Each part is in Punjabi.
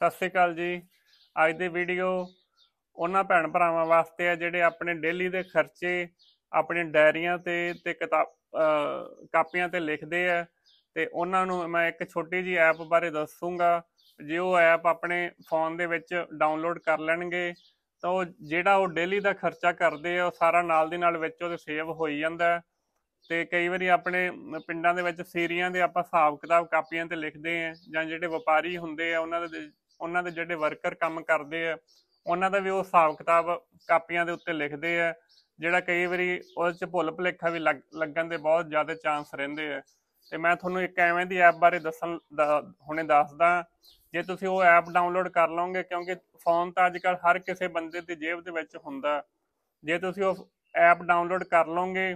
ਸਤਿ ਸ੍ਰੀ ਅਕਾਲ ਜੀ ਅੱਜ ਦੀ ਵੀਡੀਓ ਉਹਨਾਂ ਭੈਣ ਭਰਾਵਾਂ ਵਾਸਤੇ ਆ ਜਿਹੜੇ ਆਪਣੇ ਡੇਲੀ ਦੇ ਖਰਚੇ ਆਪਣੇ ਡਾਇਰੀਆਂ ਤੇ ਤੇ ਕਿਤਾਬ ਕਾਪੀਆਂ ਤੇ ਲਿਖਦੇ ਆ ਤੇ ਉਹਨਾਂ ਨੂੰ ਮੈਂ ਇੱਕ ਛੋਟੀ ਜੀ ਐਪ ਬਾਰੇ ਦੱਸੂਗਾ ਜੇ ਉਹ ਐਪ ਆਪਣੇ ਫੋਨ ਦੇ ਵਿੱਚ ਡਾਊਨਲੋਡ ਕਰ ਲੈਣਗੇ ਤਾਂ ਉਹ ਜਿਹੜਾ ਉਹ ਡੇਲੀ ਦਾ ਖਰਚਾ ਕਰਦੇ ਆ ਉਹ ਸਾਰਾ ਨਾਲ ਦੀ ਨਾਲ ਵਿੱਚ ਉਹਦੇ ਸੇਵ ਹੋਈ ਜਾਂਦਾ ਤੇ ਕਈ ਵਾਰੀ ਆਪਣੇ ਪਿੰਡਾਂ ਦੇ ਵਿੱਚ ਸੀਰੀਆਂ ਦੇ ਆਪਾਂ ਹਿਸਾਬ ਕਿਤਾਬ ਕਾਪੀਆਂ ਤੇ ਲਿਖਦੇ ਆ ਜਾਂ ਜਿਹੜੇ ਵਪਾਰੀ ਹੁੰਦੇ ਆ ਉਹਨਾਂ ਦੇ ਉਹਨਾਂ ਦੇ ਜਿਹੜੇ ਵਰਕਰ ਕੰਮ ਕਰਦੇ ਆ ਉਹਨਾਂ ਦਾ ਵੀ ਉਹ ਹਿਸਾਬ ਕਿਤਾਬ ਕਾਪੀਆਂ ਦੇ ਉੱਤੇ ਲਿਖਦੇ ਆ ਜਿਹੜਾ ਕਈ ਵਾਰੀ ਉਹਦੇ ਚ ਭੁੱਲ ਭੁਲੇਖਾ ਵੀ ਲੱਗਣ ਦੇ ਬਹੁਤ ਜ਼ਿਆਦਾ ਚਾਂਸ ਰਹਿੰਦੇ ਆ ਤੇ ਮੈਂ ਤੁਹਾਨੂੰ ਇੱਕ ਐਵੇਂ ਦੀ ਐਪ ਬਾਰੇ ਦੱਸਣ ਹੁਣੇ ਦੱਸਦਾ ਜੇ ਤੁਸੀਂ ਉਹ ਐਪ ਡਾਊਨਲੋਡ ਕਰ ਲਓਗੇ ਕਿਉਂਕਿ ਫੋਨ ਤਾਂ ਅੱਜਕੱਲ ਹਰ ਕਿਸੇ ਬੰਦੇ ਦੀ ਜੇਬ ਦੇ ਵਿੱਚ ਹੁੰਦਾ ਜੇ ਤੁਸੀਂ ਉਹ ਐਪ ਡਾਊਨਲੋਡ ਕਰ ਲਓਗੇ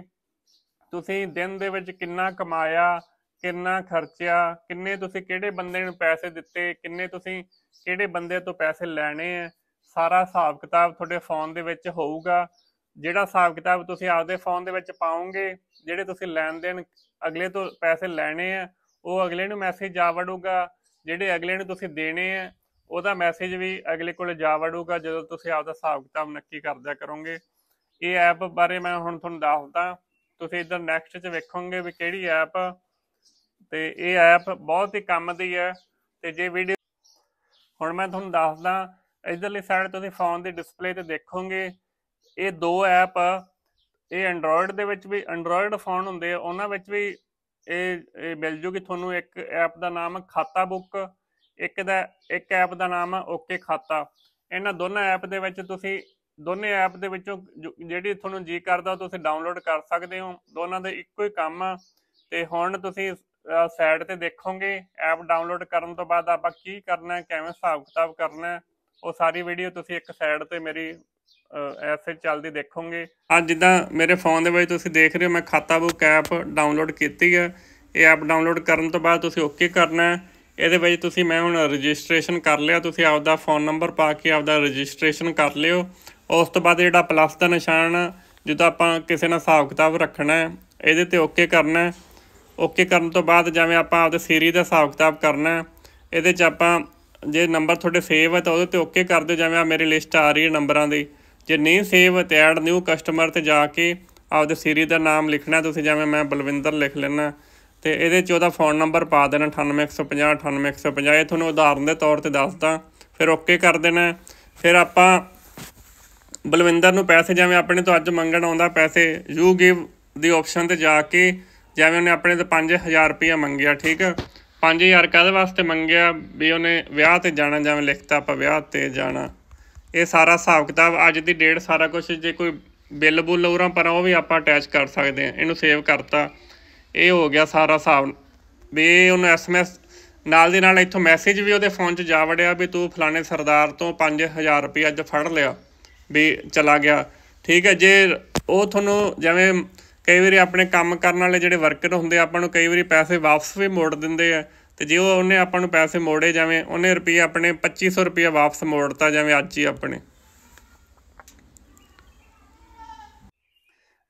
ਤੁਸੀਂ ਦਿਨ ਦੇ ਵਿੱਚ ਕਿੰਨਾ ਕਮਾਇਆ ਕਿੰਨਾ ਖਰਚਿਆ ਕਿੰਨੇ ਤੁਸੀਂ ਕਿਹੜੇ ਬੰਦੇ ਨੂੰ ਪੈਸੇ ਦਿੱਤੇ ਕਿੰਨੇ ਤੁਸੀਂ ਕਿਹੜੇ ਬੰਦੇ ਤੋਂ ਪੈਸੇ ਲੈਣੇ ਆ ਸਾਰਾ ਹਿਸਾਬ ਕਿਤਾਬ ਤੁਹਾਡੇ ਫੋਨ ਦੇ ਵਿੱਚ ਹੋਊਗਾ ਜਿਹੜਾ ਹਿਸਾਬ ਕਿਤਾਬ ਤੁਸੀਂ ਆਪਦੇ ਫੋਨ ਦੇ ਵਿੱਚ ਪਾਉਂਗੇ ਜਿਹੜੇ ਤੁਸੀਂ ਲੈਣ ਦੇਣ ਅਗਲੇ ਤੋਂ ਪੈਸੇ ਲੈਣੇ ਆ ਉਹ ਅਗਲੇ ਨੂੰ ਮੈਸੇਜ ਜਾ ਵੜੂਗਾ ਜਿਹੜੇ ਅਗਲੇ ਨੂੰ ਤੁਸੀਂ ਦੇਣੇ ਆ ਉਹਦਾ ਮੈਸੇਜ ਵੀ ਅਗਲੇ ਕੋਲ ਜਾ ਵੜੂਗਾ ਜਦੋਂ ਤੁਸੀਂ ਆਪਦਾ ਹਿਸਾਬ ਕਿਤਾਬ ਨੱਕੀ ਕਰਦਿਆ ਕਰੋਗੇ ਇਹ ਐਪ ਬਾਰੇ ਮੈਂ ਹੁਣ ਤੁਹਾਨੂੰ ਦੱਸਦਾ ਤੁਸੀਂ ਇਧਰ ਨੈਕਸਟ 'ਚ ਵੇਖੋਗੇ ਵੀ ਕਿਹੜੀ ਐਪ ਤੇ ਇਹ ਐਪ ਬਹੁਤ ਹੀ ਕੰਮ ਦੀ ਹੈ ਤੇ ਜੇ ਵੀਡੀਓ ਹੁਣ ਮੈਂ ਤੁਹਾਨੂੰ ਦੱਸਦਾ ਇਧਰਲੀ ਸਾਈਡ ਤੁਸੀਂ ਫੋਨ ਦੀ ਡਿਸਪਲੇ ਤੇ ਦੇਖੋਗੇ ਇਹ ਦੋ ਐਪ ਇਹ ਐਂਡਰੋਇਡ ਦੇ ਵਿੱਚ ਵੀ ਐਂਡਰੋਇਡ ਫੋਨ ਹੁੰਦੇ ਆ ਉਹਨਾਂ ਵਿੱਚ ਵੀ ਇਹ ਮਿਲ ਜੂਗੀ ਤੁਹਾਨੂੰ ਇੱਕ ਐਪ ਦਾ ਨਾਮ ਖਾਤਾ ਬੁੱਕ ਇੱਕ ਦਾ ਇੱਕ ਐਪ ਦਾ ਨਾਮ ਆ ਓਕੇ ਖਾਤਾ ਇਹਨਾਂ ਦੋਨਾਂ ਐਪ ਦੇ ਵਿੱਚ ਤੁਸੀਂ ਦੋਨੇ ਐਪ ਦੇ ਵਿੱਚੋਂ ਜਿਹੜੀ ਤੁਹਾਨੂੰ ਜੀ ਕਰਦਾ ਤੁਸੀਂ ਡਾਊਨਲੋਡ ਕਰ ਸਕਦੇ ਹੋ ਦੋਨਾਂ ਦਾ ਇੱਕੋ ਹੀ ਕੰਮ ਆ ਤੇ ਹੁਣ ਤੁਸੀਂ ਸਾਈਟ ਤੇ ਦੇਖੋਗੇ ਐਪ ਡਾਊਨਲੋਡ ਕਰਨ ਤੋਂ ਬਾਅਦ ਆਪਾਂ ਕੀ ਕਰਨਾ ਹੈ ਕਿਵੇਂ ਹਿਸਾਬ ਕਿਤਾਬ ਕਰਨਾ ਹੈ ਉਹ ਸਾਰੀ ਵੀਡੀਓ ਤੁਸੀਂ ਇੱਕ ਸਾਈਡ ਤੇ ਮੇਰੀ ਐਸੇ ਚੱਲਦੀ ਦੇਖੋਗੇ ਹਾਂ ਜਿੱਦਾਂ ਮੇਰੇ ਫੋਨ ਦੇ ਵਿੱਚ ਤੁਸੀਂ ਦੇਖ ਰਹੇ ਹੋ ਮੈਂ ਖਾਤਾ ਬੁੱਕ ਐਪ ਡਾਊਨਲੋਡ ਕੀਤੀ ਹੈ ਇਹ ਐਪ ਡਾਊਨਲੋਡ ਕਰਨ ਤੋਂ ਬਾਅਦ ਤੁਸੀਂ ਓਕੇ ਕਰਨਾ ਹੈ ਇਹਦੇ ਵਿੱਚ ਤੁਸੀਂ ਮੈਂ ਹੁਣ ਰਜਿਸਟ੍ਰੇਸ਼ਨ ਕਰ ਲਿਆ ਤੁਸੀਂ ਆਪਦਾ ਫੋਨ ਨੰਬਰ ਪਾ ਕੇ ਆਪਦਾ ਰਜਿਸਟ੍ਰੇਸ਼ਨ ਕਰ ਲਿਓ ਉਸ ਤੋਂ ਬਾਅਦ ਜਿਹੜਾ ਪਲੱਸ ਦਾ ਨਿਸ਼ਾਨ ਜਿੱਦਾਂ ਆਪਾਂ ਕਿਸੇ ਨਾਲ ਹਿਸਾਬ ਕਿਤਾਬ ਰੱਖਣਾ ਹੈ ਇਹਦੇ ਤੇ ਓਕੇ ਕਰਨਾ ਹੈ ਓਕੇ ਕਰਨ ਤੋਂ ਬਾਅਦ ਜਿਵੇਂ ਆਪਾਂ ਆਪਦੇ ਸੀਰੀ ਦਾ ਹਿਸਾਬ ਕਿਤਾਬ ਕਰਨਾ ਇਹਦੇ 'ਚ ਆਪਾਂ ਜੇ ਨੰਬਰ ਤੁਹਾਡੇ ਸੇਵ ਹੈ ਤਾਂ ਉਹਦੇ ਤੇ ਓਕੇ ਕਰ ਦਿਓ ਜਿਵੇਂ ਆ ਮੇਰੀ ਲਿਸਟ ਆ ਰਹੀ ਹੈ ਨੰਬਰਾਂ ਦੀ ਜੇ ਨਹੀਂ ਸੇਵ ਤੇ ਐਡ ਨਿਊ ਕਸਟਮਰ ਤੇ ਜਾ ਕੇ ਆਪਦੇ ਸੀਰੀ ਦਾ ਨਾਮ ਲਿਖਣਾ ਤੁਸੀਂ ਜਿਵੇਂ ਮੈਂ ਬਲਵਿੰਦਰ ਲਿਖ ਲੈਣਾ ਤੇ ਇਹਦੇ 'ਚ ਉਹਦਾ ਫੋਨ ਨੰਬਰ ਪਾ ਦੇਣਾ 98150 98150 ਇਹ ਤੁਹਾਨੂੰ ਉਦਾਹਰਨ ਦੇ ਤੌਰ ਤੇ ਦੱਸਦਾ ਫਿਰ ਓਕੇ ਕਰ ਦੇਣਾ ਫਿਰ ਆਪਾਂ ਬਲਵਿੰਦਰ ਨੂੰ ਪੈਸੇ ਜਿਵੇਂ ਆਪਣੇ ਤੋਂ ਅੱਜ ਮੰਗਣ ਆਉਂਦਾ ਪੈਸੇ ਯੂ ਗਿਵ ਦੀ ਆਪਸ਼ਨ ਤੇ ਜਾ ਕੇ ਜਿਵੇਂ ਉਹਨੇ ਆਪਣੇ ਤੋਂ 5000 ਰੁਪਇਆ ਮੰਗਿਆ ਠੀਕ 5000 ਕਾਹਦੇ ਵਾਸਤੇ ਮੰਗਿਆ ਵੀ ਉਹਨੇ ਵਿਆਹ ਤੇ ਜਾਣਾ ਜਿਵੇਂ ਲਿਖਤਾ ਆਪਾਂ ਵਿਆਹ ਤੇ ਜਾਣਾ ਇਹ ਸਾਰਾ ਹਿਸਾਬ ਕਿਤਾਬ ਅੱਜ ਦੀ ਡੇਟ ਸਾਰਾ ਕੁਝ ਜੇ ਕੋਈ ਬਿੱਲ ਬੁੱਲ ਹੋਰਾਂ ਪਰ ਉਹ ਵੀ ਆਪਾਂ ਅਟੈਚ ਕਰ ਸਕਦੇ ਆ ਇਹਨੂੰ ਸੇਵ ਕਰਤਾ ਇਹ ਹੋ ਗਿਆ ਸਾਰਾ ਹਿਸਾਬ ਵੀ ਉਹਨੂੰ ਐਸਐਮਐਸ ਨਾਲ ਦੇ ਨਾਲ ਇੱਥੋਂ ਮੈਸੇਜ ਵੀ ਉਹਦੇ ਫੋਨ 'ਚ ਜਾ ਵੜਿਆ ਵੀ ਤੂੰ ਫਲਾਣੇ ਸਰਦਾਰ ਤੋਂ 5000 ਰੁਪਏ ਅੱਜ ਫੜ ਲਿਆ ਵੀ ਚਲਾ ਗਿਆ ਠੀਕ ਹੈ ਜੇ ਉਹ ਤੁਹਾਨੂੰ ਜਿਵੇਂ ਕਈ ਵਾਰੀ ਆਪਣੇ ਕੰਮ ਕਰਨ ਵਾਲੇ ਜਿਹੜੇ ਵਰਕਰ ਹੁੰਦੇ ਆਪਾਂ ਨੂੰ ਕਈ ਵਾਰੀ ਪੈਸੇ ਵਾਪਸ ਵੀ ਮੋੜ ਦਿੰਦੇ ਆ ਤੇ ਜੇ ਉਹ ਉਹਨੇ ਆਪਾਂ ਨੂੰ ਪੈਸੇ ਮੋੜੇ ਜਾਵੇਂ ਉਹਨੇ ਰੁਪਏ ਆਪਣੇ 2500 ਰੁਪਏ ਵਾਪਸ ਮੋੜਤਾ ਜਾਵੇਂ ਅੱਜ ਹੀ ਆਪਣੇ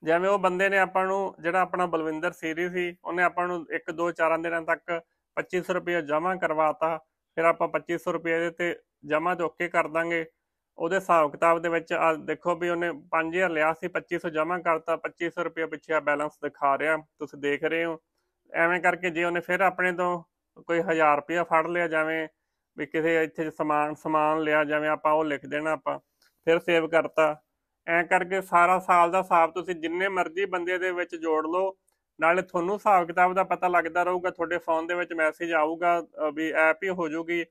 ਜਿਵੇਂ ਉਹ ਬੰਦੇ ਨੇ ਆਪਾਂ ਨੂੰ ਜਿਹੜਾ ਆਪਣਾ ਬਲਵਿੰਦਰ ਸੀਰੀ ਸੀ ਉਹਨੇ ਆਪਾਂ ਨੂੰ 1 2 4 ਦਿਨਾਂ ਤੱਕ 2500 ਰੁਪਏ ਜਮ੍ਹਾਂ ਕਰਵਾਤਾ ਫਿਰ ਆਪਾਂ 2500 ਰੁਪਏ ਦੇ ਤੇ ਜਮ੍ਹਾਂ ਜੋਕੇ ਕਰ ਦਾਂਗੇ ਉਹਦੇ ਹਿਸਾਬ ਕਿਤਾਬ ਦੇ ਵਿੱਚ ਆ ਦੇਖੋ ਵੀ ਉਹਨੇ 5000 ਲਿਆ ਸੀ 2500 ਜਮ੍ਹਾਂ ਕਰਤਾ 2500 ਰੁਪਏ ਪਿੱਛੇ ਬੈਲੈਂਸ ਦਿਖਾ ਰਿਹਾ ਤੁਸੀਂ ਦੇਖ ਰਹੇ ਹੋ ਐਵੇਂ ਕਰਕੇ ਜੇ ਉਹਨੇ ਫਿਰ ਆਪਣੇ ਤੋਂ ਕੋਈ 1000 ਰੁਪਏ ਫੜ ਲਿਆ ਜਾਵੇ ਵੀ ਕਿਸੇ ਇੱਥੇ ਸਮਾਨ ਸਮਾਨ ਲਿਆ ਜਾਵੇ ਆਪਾਂ ਉਹ ਲਿਖ ਦੇਣਾ ਆਪਾਂ ਫਿਰ ਸੇਵ ਕਰਤਾ ਐ ਕਰਕੇ ਸਾਰਾ ਸਾਲ ਦਾ ਹਿਸਾਬ ਤੁਸੀਂ ਜਿੰਨੇ ਮਰਜ਼ੀ ਬੰਦੇ ਦੇ ਵਿੱਚ ਜੋੜ ਲਓ ਨਾਲੇ ਤੁਹਾਨੂੰ ਹਿਸਾਬ ਕਿਤਾਬ ਦਾ ਪਤਾ ਲੱਗਦਾ ਰਹੂਗਾ ਤੁਹਾਡੇ ਫੋਨ ਦੇ ਵਿੱਚ ਮੈਸੇਜ ਆਊਗਾ ਵੀ ਐਪ ਹੀ ਹੋ ਜਾਊਗੀ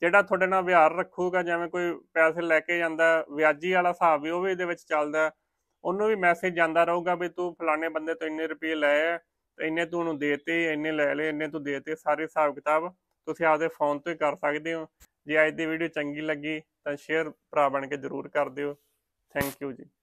ਜਿਹੜਾ ਤੁਹਾਡੇ ਨਾਲ ਵਿਹਾਰ ਰੱਖੂਗਾ ਜਿਵੇਂ ਕੋਈ ਪੈਸੇ ਲੈ ਕੇ ਜਾਂਦਾ ਵਿਆਜੀ ਵਾਲਾ ਹਿਸਾਬ ਵੀ ਉਹ ਵੀ ਇਹਦੇ ਵਿੱਚ ਚੱਲਦਾ ਉਹਨੂੰ ਵੀ ਮੈਸੇਜ ਜਾਂਦਾ ਰਹੂਗਾ ਵੀ ਤੂੰ ਫਲਾਣੇ ਬੰਦੇ ਤੋਂ ਇੰਨੇ ਰੁਪਏ ਲਏ ਤੇ ਇੰਨੇ ਤੂੰ ਉਹਨੂੰ ਦੇਤੇ ਇੰਨੇ ਲੈ ਲਏ ਇੰਨੇ ਤੂੰ ਦੇਤੇ ਸਾਰੇ ਹਿਸਾਬ ਕਿਤਾਬ ਤੁਸੀਂ ਆਪਦੇ ਫੋਨ ਤੋਂ ਹੀ ਕਰ ਸਕਦੇ ਹੋ ਜੇ ਅੱਜ ਦੀ ਵੀਡੀਓ ਚੰਗੀ ਲੱਗੀ ਤਾਂ ਸ਼ੇਅਰ ਭਰਾ ਬਣ ਕੇ ਜ਼ਰੂਰ ਕਰ ਦਿਓ ਥੈਂਕ ਯੂ ਜੀ